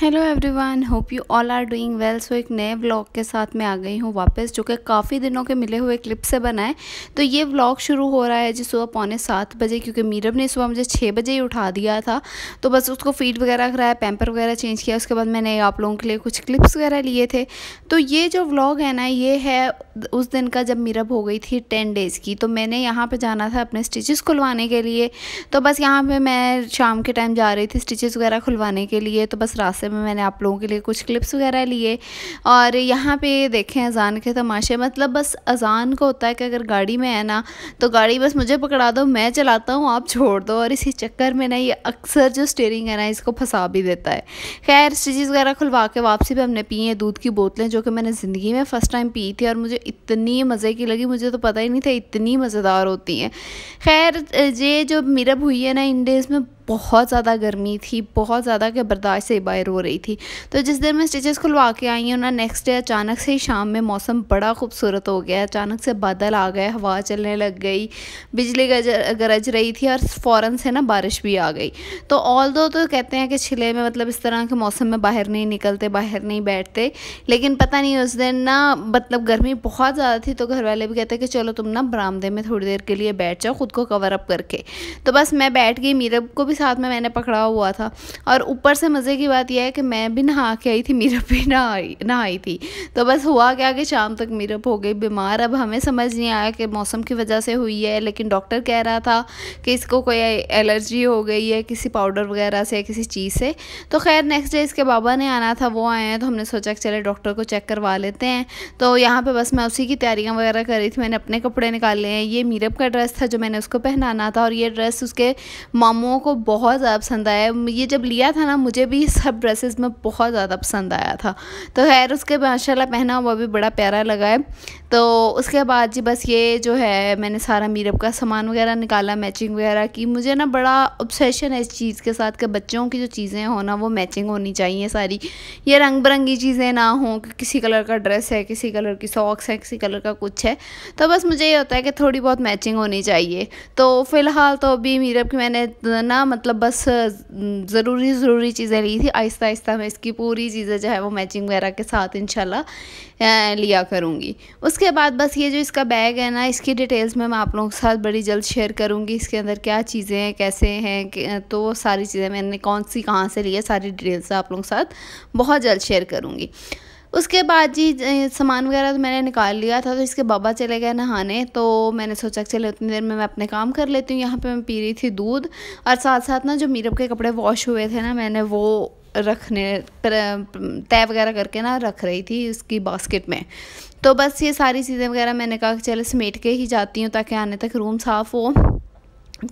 hello everyone hope you all are doing well so एक नए vlog के साथ मैं आ गई हूँ वापस जो कि काफ़ी दिनों के मिले हुए क्लिप से बनाए तो ये व्लॉग शुरू हो रहा है जी सुबह पौने सात बजे क्योंकि मीरब ने सुबह मुझे छः बजे ही उठा दिया था तो बस उसको फीड वगैरह कराया पैम्पर वगैरह चेंज किया उसके बाद मैंने आप लोगों के लिए कुछ क्लिप्स वगैरह लिए थे तो ये जो व्लॉग है ना ये है उस दिन का जब मीरब हो गई थी टेन डेज़ की तो मैंने यहाँ पर जाना था अपने स्टिचेस खुलवाने के लिए तो बस यहाँ पर मैं शाम के टाइम जा रही थी स्टिचेस वगैरह खुलवाने के लिए तो बस रास्ते रास्ते में मैंने आप लोगों के लिए कुछ क्लिप्स वगैरह लिए और यहाँ पे देखें अजान के तमाशे मतलब बस अजान को होता है कि अगर गाड़ी में है ना तो गाड़ी बस मुझे पकड़ा दो मैं चलाता हूँ आप छोड़ दो और इसी चक्कर में ना ये अक्सर जो स्टेयरिंग है ना इसको फंसा भी देता है खैर स्टिचेस वगैरह खुलवा के वापसी पर हमने पी हैं दूध की बोतलें जो कि मैंने ज़िंदगी में फ़र्स्ट टाइम पी थी और मुझे इतनी मज़े की लगी मुझे तो पता ही नहीं था इतनी मज़ेदार होती हैं खैर ये जो मिरब हुई है ना इन डेज़ में बहुत ज़्यादा गर्मी थी बहुत ज़्यादा के बर्दाश्त से बाहर हो रही थी तो जिस दिन मैं स्टिचेस खुलवा के आई हूँ ना नेक्स्ट डे अचानक से ही शाम में मौसम बड़ा खूबसूरत हो गया अचानक से बादल आ गए हवा चलने लग गई बिजली गरज रही थी और फ़ौरन से ना बारिश भी आ गई तो ऑल दो तो कहते हैं कि छिले में मतलब इस तरह के मौसम में बाहर नहीं निकलते बाहर नहीं बैठते लेकिन पता नहीं उस दिन ना मतलब गर्मी बहुत ज़्यादा थी तो घर वाले भी कहते हैं कि चलो तुम ना बरामदे में थोड़ी देर के लिए बैठ जाओ खुद को कवर अप करके तो बस मैं बैठ गई मीरब को भी साथ में मैंने पकड़ा हुआ था और ऊपर से मज़े की बात यह है कि मैं भी नहा के आई थी मीरप भी नहाई नहाई थी तो बस हुआ क्या कि शाम तक मीरप हो गई बीमार अब हमें समझ नहीं आया कि मौसम की वजह से हुई है लेकिन डॉक्टर कह रहा था कि इसको कोई एलर्जी हो गई है किसी पाउडर वगैरह से या किसी चीज़ से तो खैर नेक्स्ट डे इसके बाबा ने आना था वो आए हैं तो हमने सोचा कि चले डॉक्टर को चेक करवा लेते हैं तो यहाँ पर बस मैं उसी की तैयारियाँ वगैरह कर रही थी मैंने अपने कपड़े निकाले हैं ये मीरप का ड्रेस था जो मैंने उसको पहनाना था और ये ड्रेस उसके मामुओं को बहुत ज़्यादा पसंद आया ये जब लिया था ना मुझे भी सब ड्रेसेस में बहुत ज़्यादा पसंद आया था तो खैर उसके माशाला पहना हुआ भी बड़ा प्यारा लगा है तो उसके बाद जी बस ये जो है मैंने सारा मीरब का सामान वगैरह निकाला मैचिंग वगैरह की मुझे ना बड़ा ऑब्सेशन है इस चीज़ के साथ कि बच्चों की जो चीज़ें हो ना वो मैचिंग होनी चाहिए सारी ये रंग बिरंगी चीज़ें ना हों कि किसी कलर का ड्रेस है किसी कलर की सॉक्स है किसी कलर का कुछ है तो बस मुझे ये होता है कि थोड़ी बहुत मैचिंग होनी चाहिए तो फ़िलहाल तो अभी मीरब की मैंने ना मतलब बस ज़रूरी ज़रूरी चीज़ें ली थी आहिस्ता आहिस्ता मैं इसकी पूरी चीज़ें जो है वो मैचिंग वगैरह के साथ इन लिया करूँगी उसके बाद बस ये जो इसका बैग है ना इसकी डिटेल्स में मैं आप लोगों के साथ बड़ी जल्द शेयर करूँगी इसके अंदर क्या चीज़ें हैं कैसे हैं तो सारी चीज़ें मैंने कौन सी कहाँ से ली है सारी डिटेल्स आप लोगों के साथ बहुत जल्द शेयर करूँगी उसके बाद जी सामान वगैरह तो मैंने निकाल लिया था तो इसके बाबा चले गए नहाने तो मैंने सोचा चले उतनी देर में मैं अपने काम कर लेती हूँ यहाँ पे मैं पी रही थी दूध और साथ साथ ना जो मीरब के कपड़े वॉश हुए थे ना मैंने वो रखने तय वगैरह करके ना रख रही थी उसकी बास्केट में तो बस ये सारी चीज़ें वगैरह मैंने कहा कि चलो समेट के ही जाती हूँ ताकि आने तक रूम साफ़ हो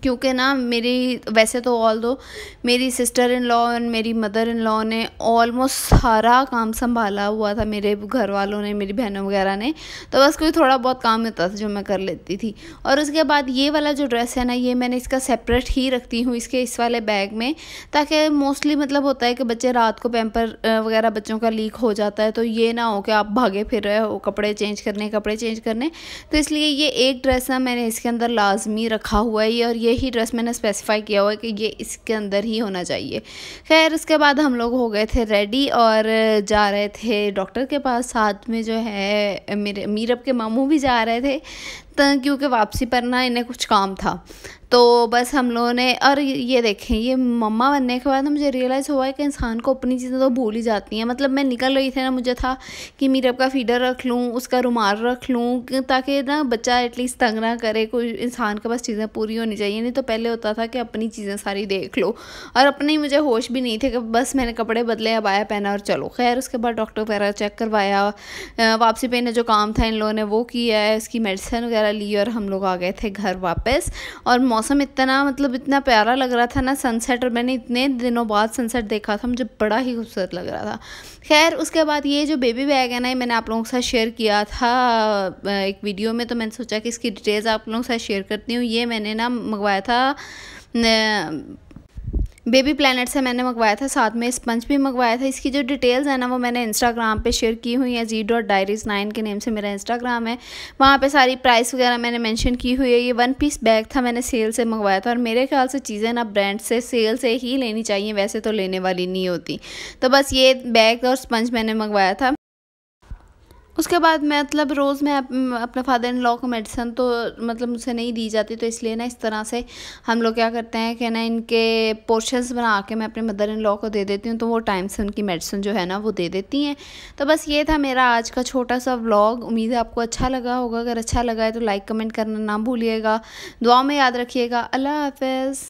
क्योंकि ना मेरी वैसे तो ऑल दो मेरी सिस्टर इन लॉ एंड मेरी मदर इन लॉ ने ऑलमोस्ट सारा काम संभाला हुआ था मेरे घर वालों ने मेरी बहनों वगैरह ने तो बस कोई थोड़ा बहुत काम होता था जो मैं कर लेती थी और उसके बाद ये वाला जो ड्रेस है ना ये मैंने इसका सेपरेट ही रखती हूँ इसके इस वाले बैग में ताकि मोस्टली मतलब होता है कि बच्चे रात को पैम्पर वगैरह बच्चों का लीक हो जाता है तो ये ना हो कि आप भागे फिर रहे हो कपड़े चेंज करने कपड़े चेंज करने तो इसलिए ये एक ड्रेस ना मैंने इसके अंदर लाजमी रखा हुआ है और और ये ही ड्रेस मैंने स्पेसिफाई किया हुआ है कि ये इसके अंदर ही होना चाहिए खैर उसके बाद हम लोग हो गए थे रेडी और जा रहे थे डॉक्टर के पास साथ में जो है मेरे मीरब के मामू भी जा रहे थे क्योंकि वापसी पर ना इन्हें कुछ काम था तो बस हम लोगों ने और ये देखें ये मम्मा बनने के बाद मुझे रियलाइज़ हुआ है कि इंसान को अपनी चीज़ें तो भूल ही जाती हैं मतलब मैं निकल रही थी ना मुझे था कि मीरब का फीडर रख लूँ उसका रुमाल रख लूँ ताकि ना बच्चा एटलीस्ट तंग ना करे कोई इंसान के पास चीज़ें पूरी होनी चाहिए नहीं तो पहले होता था कि अपनी चीज़ें सारी देख लो और अपने मुझे होश भी नहीं थे कि बस मैंने कपड़े बदले अब आया पहना और चलो खैर उसके बाद डॉक्टर वगैरह चेक करवाया वापसी पे जो काम था इन लोगों ने वो किया है उसकी मेडिसिन वगैरह ली और हम लोग आ गए थे घर वापस और मौसम इतना मतलब इतना प्यारा लग रहा था ना सनसेट और मैंने इतने दिनों बाद सनसेट देखा था मुझे बड़ा ही खूबसूरत लग रहा था खैर उसके बाद ये जो बेबी बैग है ना मैंने आप लोगों के साथ शेयर किया था एक वीडियो में तो मैंने सोचा कि इसकी डिटेल्स आप लोगों के साथ शेयर करती हूँ ये मैंने ना मंगवाया था बेबी प्लानट से मैंने मंगवाया था साथ में स्पंज भी मंगवाया था इसकी जो डिटेल्स है ना वो मैंने इंस्टाग्राम पे शेयर की हुई है जी डॉट डायरीज नाइन के नेम से मेरा इंस्टाग्राम है वहाँ पे सारी प्राइस वगैरह मैंने मेंशन की हुई है ये वन पीस बैग था मैंने सेल से मंगवाया था और मेरे ख्याल से चीज़ें ना ब्रांड से सेल से ही लेनी चाहिए वैसे तो लेने वाली नहीं होती तो बस ये बैग और स्पंज मैंने मंगवाया था उसके बाद मतलब रोज़ मैं अपने फादर इन लॉ को मेडिसन तो मतलब मुझसे नहीं दी जाती तो इसलिए ना इस तरह से हम लोग क्या करते हैं कि ना इनके पोर्शंस बना के मैं अपने मदर इन लॉ को दे देती हूँ तो वो टाइम से उनकी मेडिसिन जो है ना वो दे देती हैं तो बस ये था मेरा आज का छोटा सा व्लॉग उम्मीद है आपको अच्छा लगा होगा अगर अच्छा लगा है तो लाइक कमेंट करना ना भूलिएगा दुआ में याद रखिएगा अल्लाह हाफ